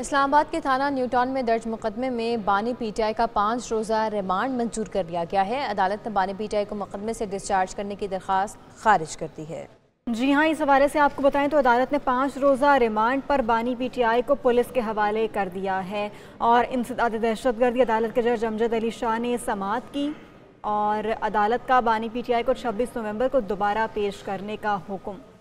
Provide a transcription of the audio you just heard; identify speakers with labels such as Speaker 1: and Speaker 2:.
Speaker 1: इस्लामाबाद के थाना न्यूटॉन में दर्ज मुकदमे में बानी पीटीआई का पाँच रोज़ा रिमांड मंजूर कर लिया गया है अदालत ने बानी पीटीआई को मुकदमे से डिस्चार्ज करने की दरख्वास्त
Speaker 2: खारिज कर दी है
Speaker 3: जी हाँ इस हवाले से आपको बताएं तो अदालत ने पाँच रोज़ा रिमांड पर बानी पीटीआई को पुलिस के हवाले कर दिया है और इंसदाद दहशतगर्दी अदालत के जज अमजद अली शाह ने समात की और अदालत का बानी पीटीआई को छब्बीस नवम्बर को दोबारा पेश करने का हुक्म